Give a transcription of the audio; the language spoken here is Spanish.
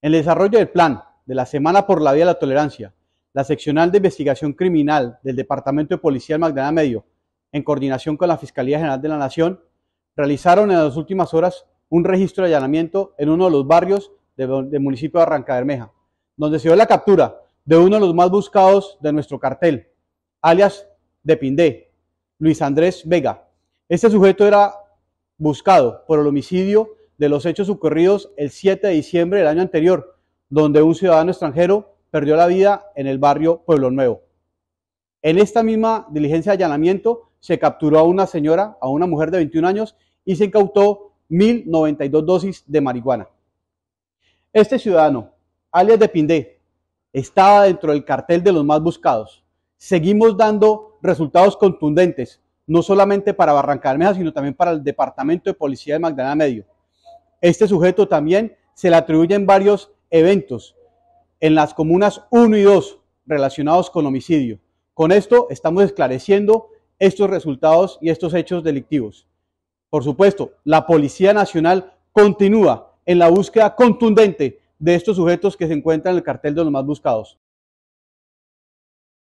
En el desarrollo del plan de la Semana por la Vía de la Tolerancia, la Seccional de Investigación Criminal del Departamento de Policía del Magdalena Medio, en coordinación con la Fiscalía General de la Nación, realizaron en las últimas horas un registro de allanamiento en uno de los barrios del municipio de Bermeja, donde se dio la captura de uno de los más buscados de nuestro cartel, alias de Pindé, Luis Andrés Vega. Este sujeto era buscado por el homicidio de los hechos ocurridos el 7 de diciembre del año anterior, donde un ciudadano extranjero perdió la vida en el barrio Pueblo Nuevo. En esta misma diligencia de allanamiento se capturó a una señora, a una mujer de 21 años, y se incautó 1.092 dosis de marihuana. Este ciudadano, alias de Pindé, estaba dentro del cartel de los más buscados. Seguimos dando resultados contundentes, no solamente para Barranca sino también para el Departamento de Policía de Magdalena Medio. Este sujeto también se le atribuyen varios eventos en las comunas 1 y 2 relacionados con homicidio. Con esto estamos esclareciendo estos resultados y estos hechos delictivos. Por supuesto, la Policía Nacional continúa en la búsqueda contundente de estos sujetos que se encuentran en el cartel de los más buscados.